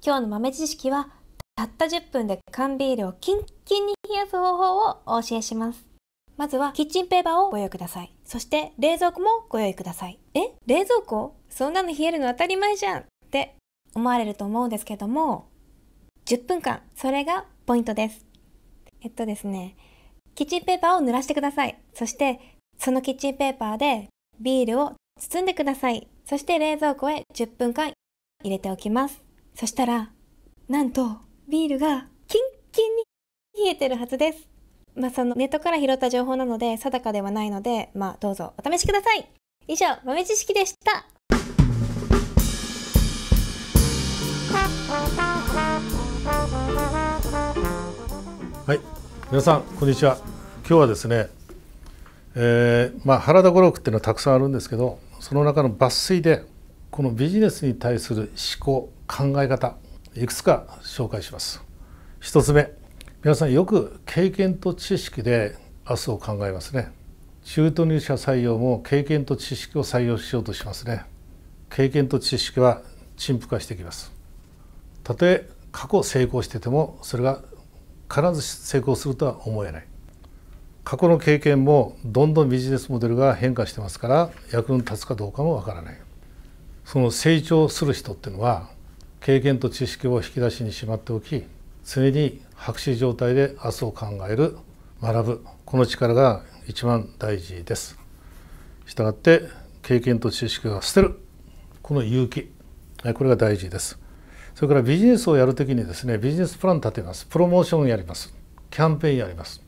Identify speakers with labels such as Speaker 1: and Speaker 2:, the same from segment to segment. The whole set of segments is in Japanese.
Speaker 1: 今日の豆知識はたった10分で缶ビールをキンキンに冷やす方法をお教えしますまずはキッチンペーパーをご用意くださいそして冷蔵庫もご用意くださいえ冷蔵庫そんなの冷えるの当たり前じゃんって思われると思うんですけども10分間それがポイントですえっとですねキッチンペーパーを濡らしてくださいそしてそのキッチンペーパーでビールを包んでくださいそして冷蔵庫へ10分間入れておきますそしたら、なんと、ビールがキンキンに冷えてるはずです。まあ、そのネットから拾った情報なので定かではないので、まあ、どうぞお試しください。以上、豆知識でした。
Speaker 2: はい、皆さん、こんにちは。今日はですね、えーまあ、原田五六っていうのはたくさんあるんですけどその中の抜粋でこのビジネスに対する思考考え方いくつか紹介します一つ目皆さんよく経験と知識で明日を考えますね中途入社採用も経験と知識を採用しようとしますね経験と知識は陳腐化してきますたとえ過去成功しててもそれが必ず成功するとは思えない過去の経験もどんどんビジネスモデルが変化してますから役に立つかどうかもわからないその成長する人っていうのは経験と知識を引き出しにしまっておき常に白紙状態で明日を考える学ぶこの力が一番大事ですしたがって経験と知識は捨てるこの勇気これが大事ですそれからビジネスをやるときにですねビジネスプラン立てますプロモーションやりますキャンペーンやります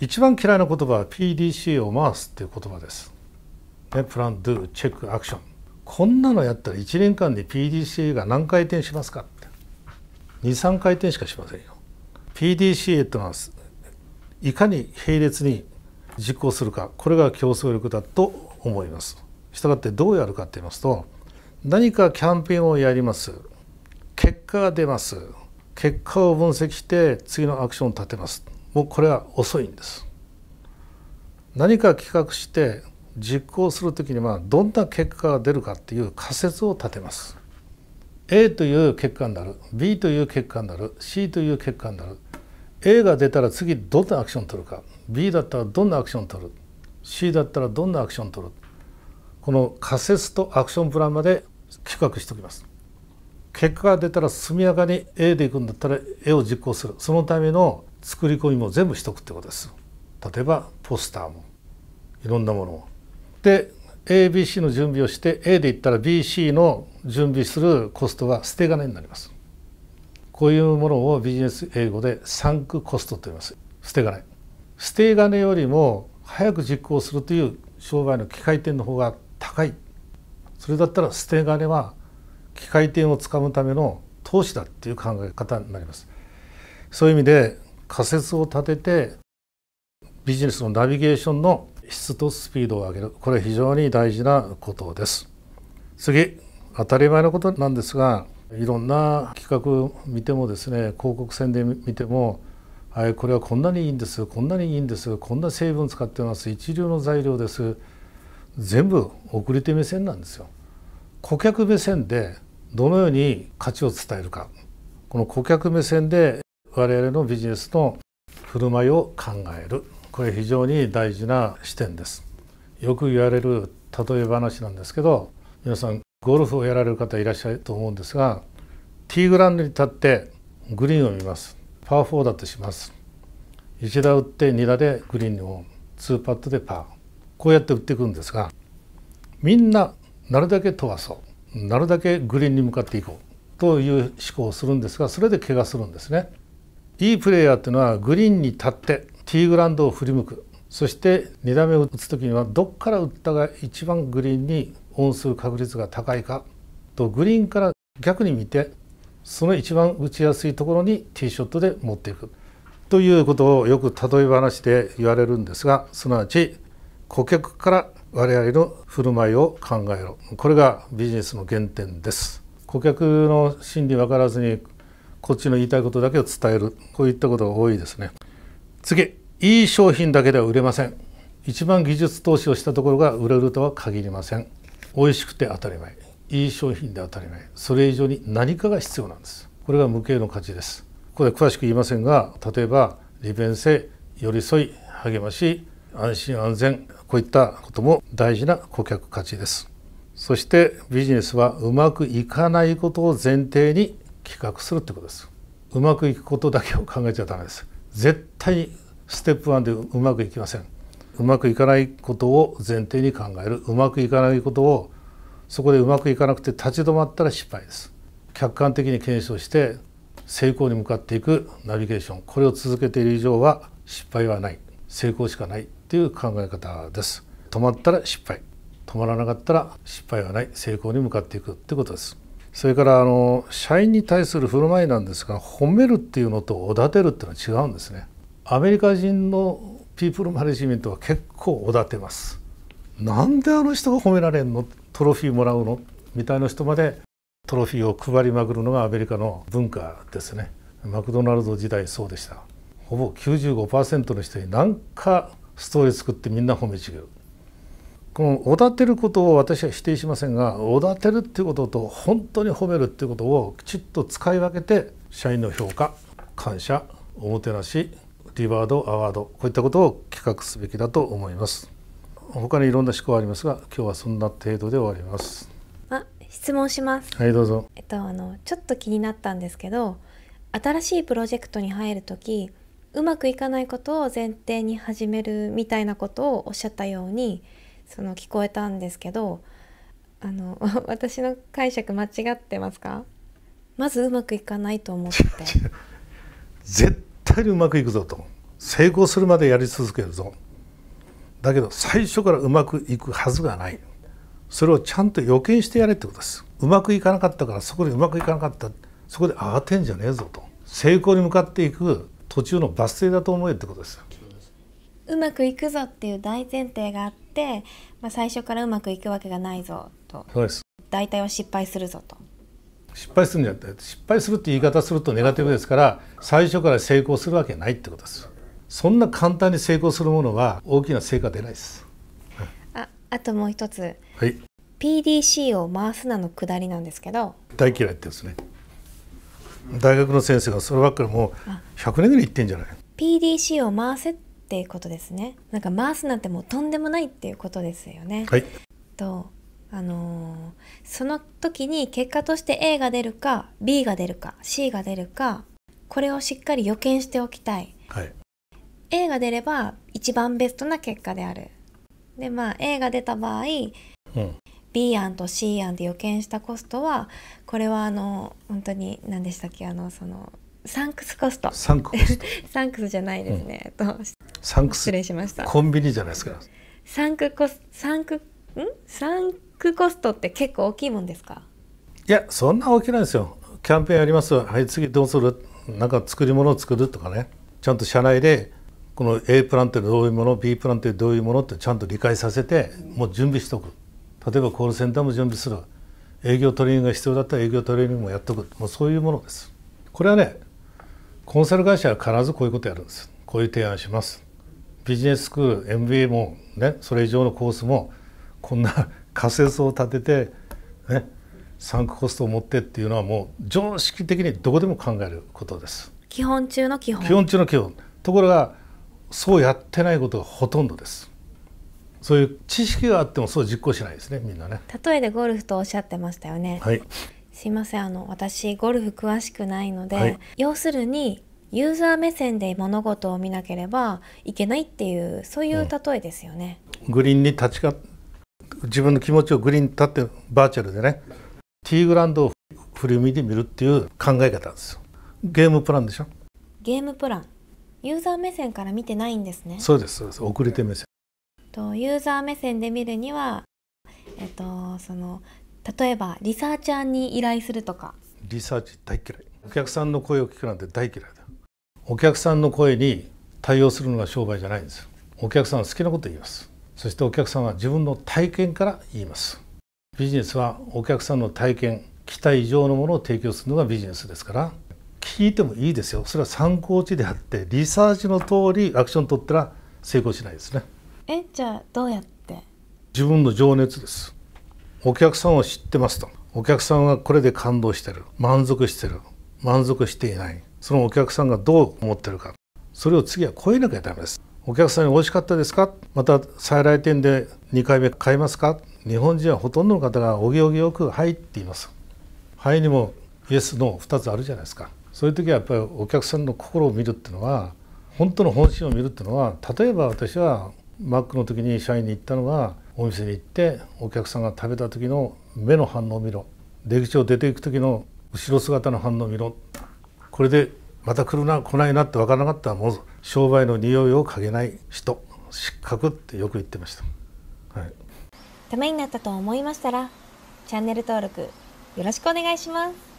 Speaker 2: 一番嫌いな言葉は PDC を回すっていう言葉です、ね、プラン、ドゥ、チェック、アクションこんなのやったら1年間で PDCA が何回転しますかって23回転しかしませんよ。PDCA というのはいかに並列に実行するかこれが競争力だと思います。したがってどうやるかていいますと何かキャンペーンをやります結果が出ます結果を分析して次のアクションを立てますもうこれは遅いんです。何か企画して実行するときにはどんな結果が出るかっていう仮説を立てます。A という結果になる B という結果になる C という結果になる A が出たら次どんなアクションを取るか B だったらどんなアクションを取る C だったらどんなアクションを取るこの仮説とアクションプランまで企画しておきます。結果が出たら速やかに A で行くんだったら A を実行するそのための作り込みも全部しとくってことです。例えばポスターもいろんなものをで ABC の準備をして A でいったら BC の準備するコストは捨て金になりますこういうものをビジネス英語でサンクコストと言います捨て金捨て金よりも早く実行するという商売の機械点の方が高いそれだったら捨て金は機械点をつかむための投資だっていう考え方になりますそういう意味で仮説を立ててビジネスのナビゲーションの質とスピードを上げるこれは非常に大事なことです次当たり前のことなんですがいろんな企画見てもですね広告宣伝見てもはい、これはこんなにいいんですこんなにいいんですこんな成分使ってます一流の材料です全部送り手目線なんですよ顧客目線でどのように価値を伝えるかこの顧客目線で我々のビジネスの振る舞いを考えるこれ非常に大事な視点ですよく言われる例え話なんですけど皆さんゴルフをやられる方いらっしゃると思うんですがティーグラウンドに立ってグリーンを見ますパー4だとします1打打って2打でグリーンを2パットでパーこうやって打っていくんですがみんななるだけ飛ばそうなるだけグリーンに向かっていこうという思考をするんですがそれで怪我するんですね。いいプレーヤーっていうのはグリーンに立ってティーグラウンドを振り向くそして2打目を打つ時にはどっから打ったが一番グリーンにオンする確率が高いかとグリーンから逆に見てその一番打ちやすいところにティーショットで持っていくということをよく例え話で言われるんですがすなわち顧客から我々の振る舞いを考えろこれがビジネスの原点です顧客の心理分からずにこっちの言いたいことだけを伝えるこういったことが多いですね次いい商品だけでは売れません一番技術投資をしたところが売れるとは限りません美味しくて当たり前いい商品で当たり前それ以上に何かが必要なんですこれが無形の価値ですここで詳しく言いませんが例えば利便性寄り添い励まし安心安全こういったことも大事な顧客価値ですそしてビジネスはうまくいかないことを前提に企画するってことですうまくいくことだけを考えちゃダメです絶対ステップ1でうまくいきませんうまくいかないことを前提に考えるうまくいかないことをそこでうまくいかなくて立ち止まったら失敗です客観的に検証して成功に向かっていくナビゲーションこれを続けている以上は失敗はない成功しかないという考え方です止まったら失敗止まらなかったら失敗はない成功に向かっていくってことですそれからあの社員に対する振る舞いなんですが褒めるっていうのとおだてるっていうのは違うんですねアメリカ人のピープルマネジメントは結構おだてますなんであの人が褒められんのトロフィーもらうのみたいな人までトロフィーを配りまくるのがアメリカの文化ですねマクドナルド時代そうでしたほぼ95%の人に何かストーリー作ってみんな褒めちぎるこのおだてることを私は否定しませんがおだてるっていうことと本当に褒めるっていうことをきちっと使い分けて社員の評価感謝おもてなしリバードアワードこういったことを企画すべきだと思います他にいろんな思考ありますが今日はそんな程度で終わります
Speaker 1: あ質問しますはいどうぞえっとあのちょっと気になったんですけど新しいプロジェクトに入る時うまくいかないことを前提に始めるみたいなことをおっしゃったようにその聞こえたんですけどあの 私の解釈間違ってますかまずうまくいかないと思って
Speaker 2: 絶対にうまくいくぞと成功するまでやり続けるぞだけど最初からうまくいくはずがないそれをちゃんと予見してやれってことですうまくいかなかったからそこでうまくいかなかったそこで慌てんじゃねえぞと成功に向かっていく途中のバス停だと思えってことです
Speaker 1: うまくいくぞっていう大前提があって、まあ、最初からうまくいくわけがないぞとそうです大体は失敗するぞと
Speaker 2: 失敗するんじゃなくて失敗するって言い方するとネガティブですから最初から成功するわけないってことですそんな簡単に成功するものは大きな成果出ないです、
Speaker 1: うん、ああともう一つ、はい、PDC を回すなの下りなんですけど
Speaker 2: 大嫌いってですね大学の先生がそればっかりもう100年ぐらい言ってんじゃない
Speaker 1: PDC を回せっっていうことですねなんか回すなんてもうとんでもないっていうことですよね。はい、とあのー、その時に結果として A が出るか B が出るか C が出るかこれをしっかり予見しておきたい、はい、A が出れば一番ベストな結果であるでまあ A が出た場合、うん、B 案と C 案で予見したコストはこれはあの本当に何でしたっけあのそのサンクスコスト。サンクコスト。サンクスじゃないですね。うん、サンクス。失礼しました。コ
Speaker 2: ンビニじゃないですか。
Speaker 1: サンクコスサンクんサンクコストって結構大きいもんですか。
Speaker 2: いやそんな大きないですよ。キャンペーンあります。はい次どうする。なんか作り物を作るとかね。ちゃんと社内でこの A プランってどういうもの B プランってどういうものってちゃんと理解させてもう準備しとく。例えばコールセンターも準備する。営業トレーニングが必要だったら営業トレーニングもやっとく。もうそういうものです。これはねコンサル会社は必ずこういうことやるんですこういう提案しますビジネススクール MBA もねそれ以上のコースもこんな仮説を立ててねサンクコストを持ってっていうのはもう常識的にどこでも考えることです
Speaker 1: 基本中の基本基本
Speaker 2: 中の基本ところがそうやってないことがほとんどですそういう知識があってもそう実行しないですねみんなね
Speaker 1: 例えでゴルフとおっしゃってましたよねはいすいませんあの私ゴルフ詳しくないので、はい、要するにユーザー目線で物事を見なければいけないっていうそういう例えですよね。
Speaker 2: うん、グリーンに立ちか自分の気持ちをグリーンに立ってバーチャルでねティーグランドを振り向いてみるっていう考え方ですよ。ゲームプランでしょ
Speaker 1: ゲームプランユーザー目線から見てないんですねそ
Speaker 2: うですそうです遅れて目線
Speaker 1: とユーザー目線で見るにはえっとその例えばリサーチャーに依頼するとか
Speaker 2: リサーチ大嫌いお客さんの声を聞くなんて大嫌いだお客さんの声に対応するのが商売じゃないんですよお客さんは好きなこと言いますそしてお客さんは自分の体験から言いますビジネスはお客さんの体験期待以上のものを提供するのがビジネスですから聞いてもいいですよそれは参考値であってリサーチの通りアクション取ったら成功しないですね
Speaker 1: えじゃあどうやって
Speaker 2: 自分の情熱ですお客さんを知ってますとお客さんはこれで感動してる満足してる満足していないそのお客さんがどう思ってるかそれを次は超えなきゃダメですお客さんに美味しかったですかまた再来店で2回目買いますか日本人はほとんどの方がおぎおぎよく「はい」って言います「はい」にも「イエス」ー」2つあるじゃないですかそういう時はやっぱりお客さんの心を見るっていうのは本当の本心を見るっていうのは例えば私はマックの時に社員に行ったのはお店に行ってお客さんが食べた時の目の反応を見ろ出口を出ていく時の後ろ姿の反応を見ろこれでまた来るな来ないなって分からなかったらもう商売の匂いを嗅げない人失格ってよく言ってました、は
Speaker 1: い、ためになったと思いましたらチャンネル登録よろしくお願いします